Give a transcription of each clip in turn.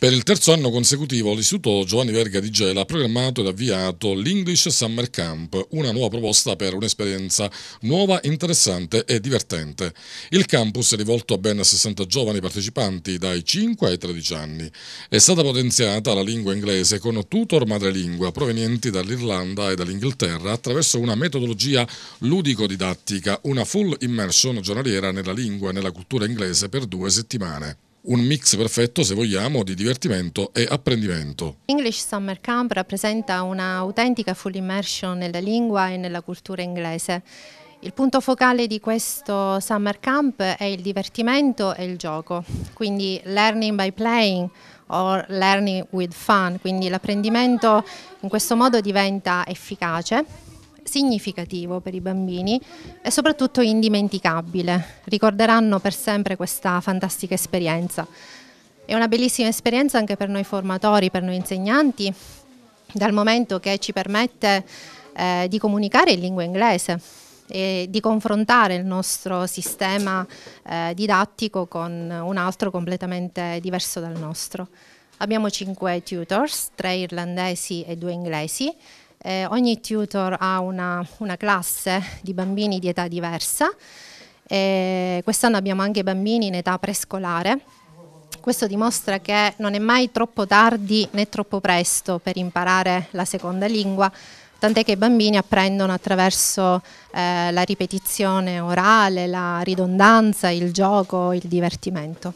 Per il terzo anno consecutivo l'Istituto Giovanni Verga di Gela ha programmato ed avviato l'English Summer Camp, una nuova proposta per un'esperienza nuova, interessante e divertente. Il campus è rivolto a ben 60 giovani partecipanti dai 5 ai 13 anni. È stata potenziata la lingua inglese con tutor madrelingua provenienti dall'Irlanda e dall'Inghilterra attraverso una metodologia ludico-didattica, una full immersion giornaliera nella lingua e nella cultura inglese per due settimane un mix perfetto, se vogliamo, di divertimento e apprendimento. English Summer Camp rappresenta un'autentica full immersion nella lingua e nella cultura inglese. Il punto focale di questo summer camp è il divertimento e il gioco, quindi learning by playing o learning with fun, quindi l'apprendimento in questo modo diventa efficace significativo per i bambini e soprattutto indimenticabile. Ricorderanno per sempre questa fantastica esperienza. È una bellissima esperienza anche per noi formatori, per noi insegnanti, dal momento che ci permette eh, di comunicare in lingua inglese e di confrontare il nostro sistema eh, didattico con un altro completamente diverso dal nostro. Abbiamo cinque tutors, tre irlandesi e due inglesi, eh, ogni tutor ha una, una, classe di bambini di età diversa. Eh, quest'anno abbiamo anche bambini in età prescolare. Questo dimostra che non è mai troppo tardi né troppo presto per imparare la seconda lingua, tant'è che i bambini apprendono attraverso eh, la ripetizione orale, la ridondanza, il gioco, il divertimento.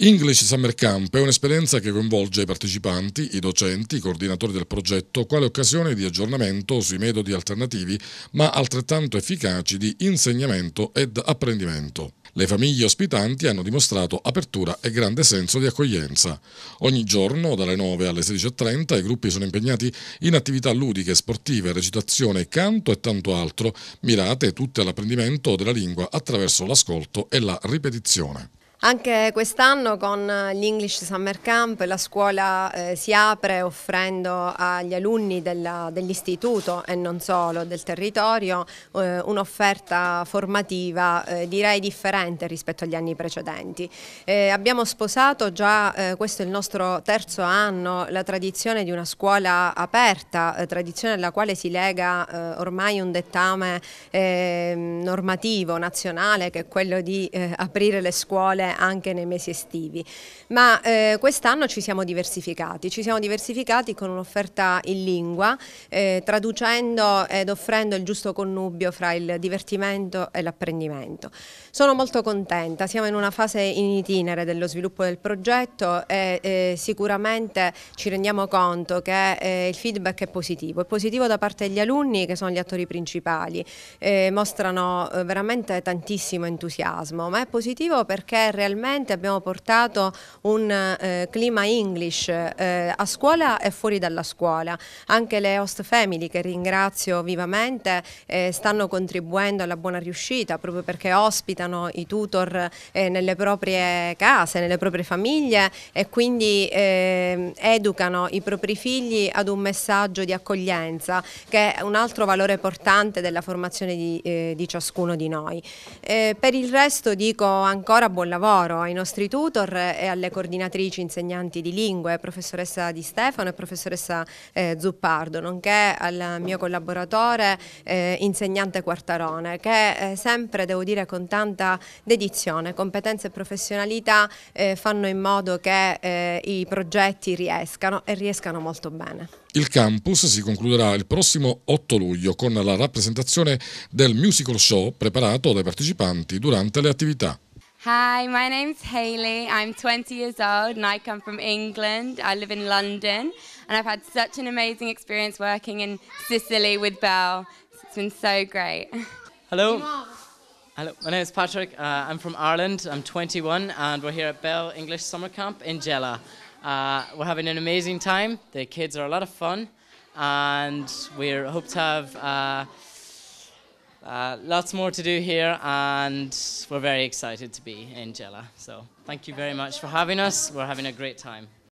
English Summer Camp è un'esperienza che coinvolge i partecipanti, i docenti, i coordinatori del progetto, quale occasione di aggiornamento sui metodi alternativi ma altrettanto efficaci di insegnamento ed apprendimento. Le famiglie ospitanti hanno dimostrato apertura e grande senso di accoglienza. Ogni giorno, dalle 9 alle 16.30, i gruppi sono impegnati in attività ludiche, sportive, recitazione, canto e tanto altro, mirate tutte all'apprendimento della lingua attraverso l'ascolto e la ripetizione. Anche quest'anno con eh, l'English Summer Camp la scuola eh, si apre offrendo agli alunni dell'istituto e non solo del territorio eh, un'offerta formativa eh, direi differente rispetto agli anni precedenti. Eh, abbiamo sposato già, eh, questo è il nostro terzo anno, la tradizione di una scuola aperta, tradizione alla quale si lega ormai un dettame ehm, normativo nazionale che è quello di aprire le scuole anche nei mesi estivi. Ma eh, quest'anno ci siamo diversificati, ci siamo diversificati con un'offerta in lingua, eh, traducendo ed offrendo il giusto connubio fra il divertimento e l'apprendimento. Sono molto contenta, siamo in una fase in itinere dello sviluppo del progetto e eh, sicuramente ci rendiamo conto che eh, il feedback è positivo, è positivo da parte degli alunni che sono gli attori principali, eh, mostrano eh, veramente tantissimo entusiasmo, ma è positivo perché realmente abbiamo portato un eh, clima English eh, a scuola e fuori dalla scuola. Anche le host family che ringrazio vivamente eh, stanno contribuendo alla buona riuscita proprio perché ospitano i tutor eh, nelle proprie case, nelle proprie famiglie e quindi ehm, educano i propri figli ad un messaggio di accoglienza che è un altro valore portante della formazione di, eh, di ciascuno di noi. Eh, per il resto dico ancora buon lavoro lavoro ai nostri tutor e alle coordinatrici insegnanti di lingue, professoressa Di Stefano e professoressa eh, Zuppardo, nonché al mio collaboratore eh, insegnante Quartarone, che eh, sempre, devo dire, con tanta dedizione, competenza e professionalità eh, fanno in modo che eh, i progetti riescano e riescano molto bene. Il campus si concluderà il prossimo 8 luglio con la rappresentazione del musical show preparato dai partecipanti durante le attività. Hi, my name's Hayley. I'm 20 years old and I come from England. I live in London and I've had such an amazing experience working in Sicily with Belle. It's been so great. Hello. Hello, my name is Patrick. Uh, I'm from Ireland. I'm 21 and we're here at Bell English Summer Camp in Jella. Uh, we're having an amazing time. The kids are a lot of fun and we hope to have. Uh, uh, lots more to do here, and we're very excited to be in Jela. So thank you very much for having us. We're having a great time.